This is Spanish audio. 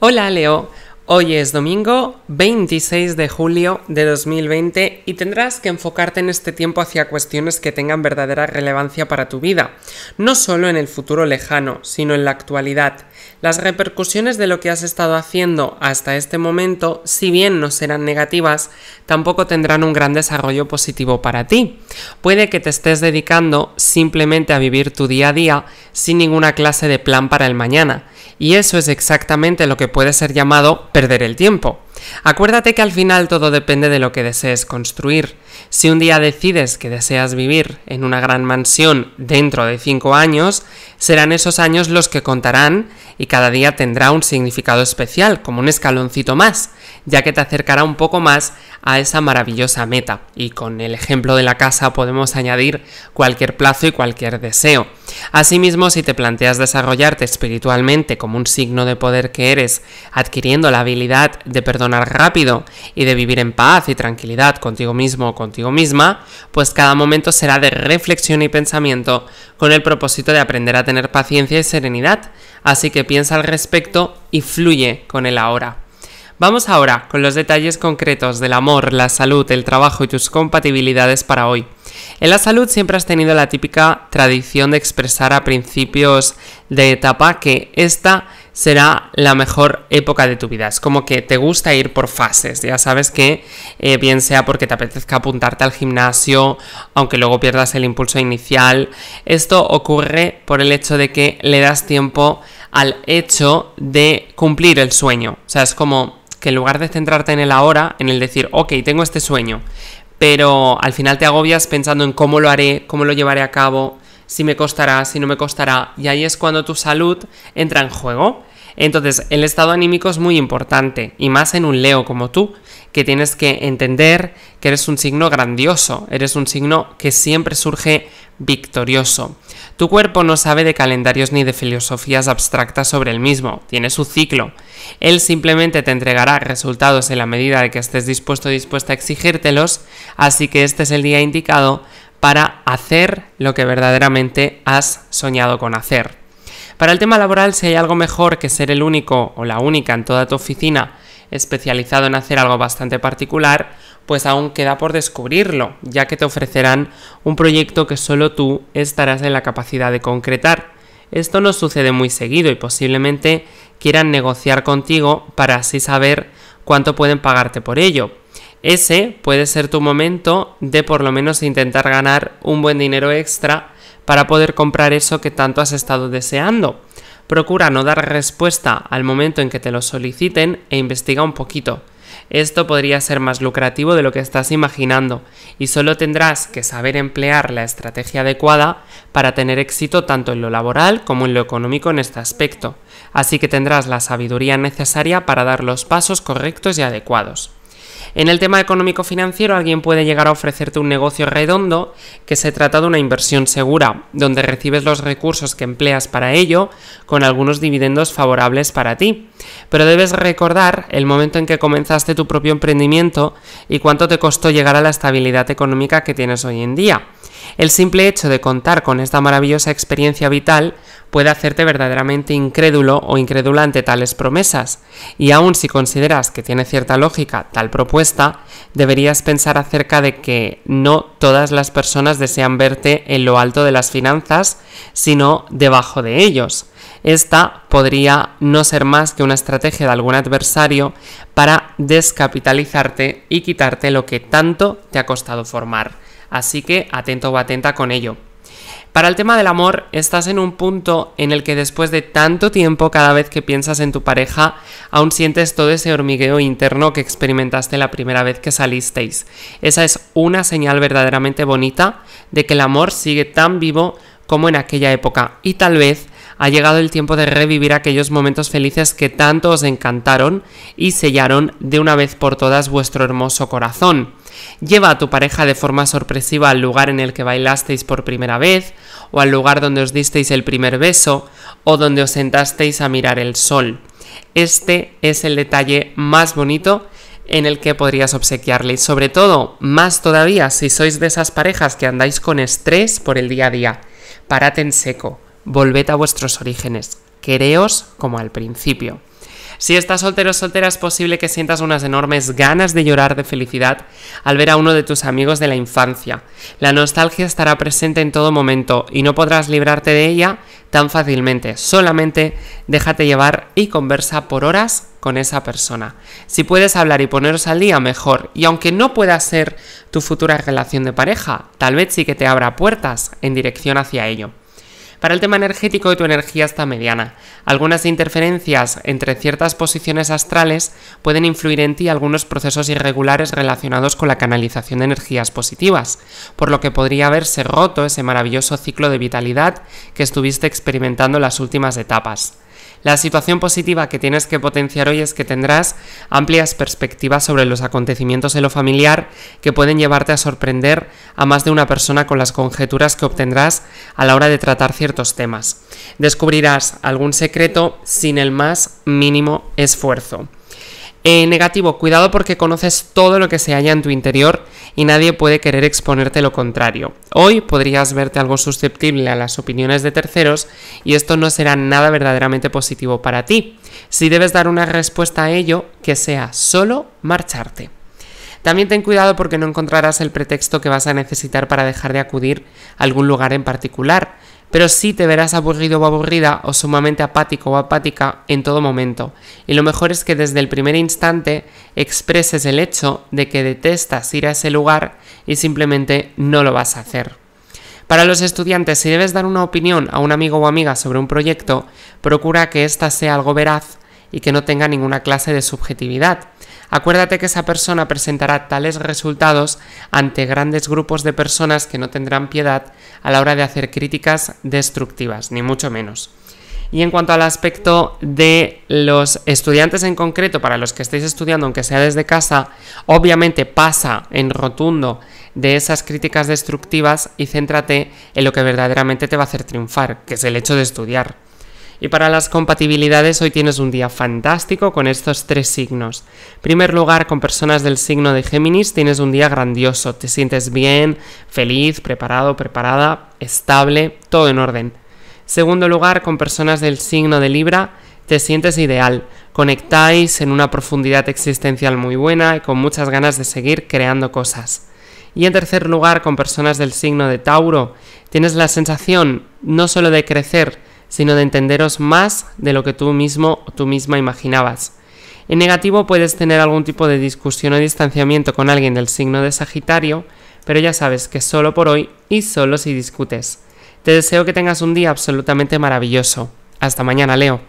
Hola Leo, Hoy es domingo 26 de julio de 2020 y tendrás que enfocarte en este tiempo hacia cuestiones que tengan verdadera relevancia para tu vida, no solo en el futuro lejano, sino en la actualidad. Las repercusiones de lo que has estado haciendo hasta este momento, si bien no serán negativas, tampoco tendrán un gran desarrollo positivo para ti. Puede que te estés dedicando simplemente a vivir tu día a día sin ninguna clase de plan para el mañana, y eso es exactamente lo que puede ser llamado perder el tiempo. Acuérdate que al final todo depende de lo que desees construir. Si un día decides que deseas vivir en una gran mansión dentro de 5 años, Serán esos años los que contarán y cada día tendrá un significado especial, como un escaloncito más, ya que te acercará un poco más a esa maravillosa meta. Y con el ejemplo de la casa podemos añadir cualquier plazo y cualquier deseo. Asimismo, si te planteas desarrollarte espiritualmente como un signo de poder que eres, adquiriendo la habilidad de perdonar rápido y de vivir en paz y tranquilidad contigo mismo o contigo misma, pues cada momento será de reflexión y pensamiento con el propósito de aprender a tener tener paciencia y serenidad, así que piensa al respecto y fluye con el ahora. Vamos ahora con los detalles concretos del amor, la salud, el trabajo y tus compatibilidades para hoy. En la salud siempre has tenido la típica tradición de expresar a principios de etapa que esta será la mejor época de tu vida. Es como que te gusta ir por fases. Ya sabes que eh, bien sea porque te apetezca apuntarte al gimnasio, aunque luego pierdas el impulso inicial. Esto ocurre por el hecho de que le das tiempo al hecho de cumplir el sueño. O sea, es como que en lugar de centrarte en el ahora, en el decir, ok, tengo este sueño, pero al final te agobias pensando en cómo lo haré, cómo lo llevaré a cabo, si me costará, si no me costará, y ahí es cuando tu salud entra en juego. Entonces, el estado anímico es muy importante, y más en un Leo como tú, que tienes que entender que eres un signo grandioso, eres un signo que siempre surge victorioso. Tu cuerpo no sabe de calendarios ni de filosofías abstractas sobre el mismo, tiene su ciclo. Él simplemente te entregará resultados en la medida de que estés dispuesto o dispuesta a exigértelos, así que este es el día indicado para hacer lo que verdaderamente has soñado con hacer. Para el tema laboral, si hay algo mejor que ser el único o la única en toda tu oficina especializado en hacer algo bastante particular, pues aún queda por descubrirlo, ya que te ofrecerán un proyecto que solo tú estarás en la capacidad de concretar. Esto no sucede muy seguido y posiblemente quieran negociar contigo para así saber cuánto pueden pagarte por ello, ese puede ser tu momento de por lo menos intentar ganar un buen dinero extra para poder comprar eso que tanto has estado deseando. Procura no dar respuesta al momento en que te lo soliciten e investiga un poquito. Esto podría ser más lucrativo de lo que estás imaginando y solo tendrás que saber emplear la estrategia adecuada para tener éxito tanto en lo laboral como en lo económico en este aspecto, así que tendrás la sabiduría necesaria para dar los pasos correctos y adecuados. En el tema económico-financiero, alguien puede llegar a ofrecerte un negocio redondo que se trata de una inversión segura, donde recibes los recursos que empleas para ello, con algunos dividendos favorables para ti. Pero debes recordar el momento en que comenzaste tu propio emprendimiento y cuánto te costó llegar a la estabilidad económica que tienes hoy en día. El simple hecho de contar con esta maravillosa experiencia vital puede hacerte verdaderamente incrédulo o incrédula ante tales promesas, y aun si consideras que tiene cierta lógica tal propuesta, deberías pensar acerca de que no todas las personas desean verte en lo alto de las finanzas, sino debajo de ellos. Esta podría no ser más que una estrategia de algún adversario para descapitalizarte y quitarte lo que tanto te ha costado formar así que atento o atenta con ello. Para el tema del amor, estás en un punto en el que después de tanto tiempo cada vez que piensas en tu pareja, aún sientes todo ese hormigueo interno que experimentaste la primera vez que salisteis. Esa es una señal verdaderamente bonita de que el amor sigue tan vivo como en aquella época y tal vez ha llegado el tiempo de revivir aquellos momentos felices que tanto os encantaron y sellaron de una vez por todas vuestro hermoso corazón. Lleva a tu pareja de forma sorpresiva al lugar en el que bailasteis por primera vez, o al lugar donde os disteis el primer beso, o donde os sentasteis a mirar el sol. Este es el detalle más bonito en el que podrías obsequiarle. Y sobre todo, más todavía si sois de esas parejas que andáis con estrés por el día a día. Parate en seco, volved a vuestros orígenes, quereos como al principio. Si estás soltero o soltera, es posible que sientas unas enormes ganas de llorar de felicidad al ver a uno de tus amigos de la infancia. La nostalgia estará presente en todo momento y no podrás librarte de ella tan fácilmente. Solamente déjate llevar y conversa por horas con esa persona. Si puedes hablar y poneros al día, mejor. Y aunque no pueda ser tu futura relación de pareja, tal vez sí que te abra puertas en dirección hacia ello. Para el tema energético tu energía está mediana. Algunas interferencias entre ciertas posiciones astrales pueden influir en ti algunos procesos irregulares relacionados con la canalización de energías positivas, por lo que podría haberse roto ese maravilloso ciclo de vitalidad que estuviste experimentando en las últimas etapas. La situación positiva que tienes que potenciar hoy es que tendrás amplias perspectivas sobre los acontecimientos en lo familiar que pueden llevarte a sorprender a más de una persona con las conjeturas que obtendrás a la hora de tratar ciertos temas. Descubrirás algún secreto sin el más mínimo esfuerzo. Eh, negativo, cuidado porque conoces todo lo que se halla en tu interior y nadie puede querer exponerte lo contrario. Hoy podrías verte algo susceptible a las opiniones de terceros y esto no será nada verdaderamente positivo para ti. Si debes dar una respuesta a ello, que sea solo marcharte. También ten cuidado porque no encontrarás el pretexto que vas a necesitar para dejar de acudir a algún lugar en particular pero sí te verás aburrido o aburrida o sumamente apático o apática en todo momento. Y lo mejor es que desde el primer instante expreses el hecho de que detestas ir a ese lugar y simplemente no lo vas a hacer. Para los estudiantes, si debes dar una opinión a un amigo o amiga sobre un proyecto, procura que ésta sea algo veraz y que no tenga ninguna clase de subjetividad. Acuérdate que esa persona presentará tales resultados ante grandes grupos de personas que no tendrán piedad a la hora de hacer críticas destructivas, ni mucho menos. Y en cuanto al aspecto de los estudiantes en concreto, para los que estéis estudiando, aunque sea desde casa, obviamente pasa en rotundo de esas críticas destructivas y céntrate en lo que verdaderamente te va a hacer triunfar, que es el hecho de estudiar. Y para las compatibilidades hoy tienes un día fantástico con estos tres signos. primer lugar, con personas del signo de Géminis tienes un día grandioso, te sientes bien, feliz, preparado, preparada, estable, todo en orden. Segundo lugar, con personas del signo de Libra te sientes ideal, conectáis en una profundidad existencial muy buena y con muchas ganas de seguir creando cosas. Y en tercer lugar, con personas del signo de Tauro, tienes la sensación no solo de crecer, sino de entenderos más de lo que tú mismo o tú misma imaginabas. En negativo puedes tener algún tipo de discusión o distanciamiento con alguien del signo de Sagitario, pero ya sabes que solo por hoy y solo si discutes. Te deseo que tengas un día absolutamente maravilloso. Hasta mañana, Leo.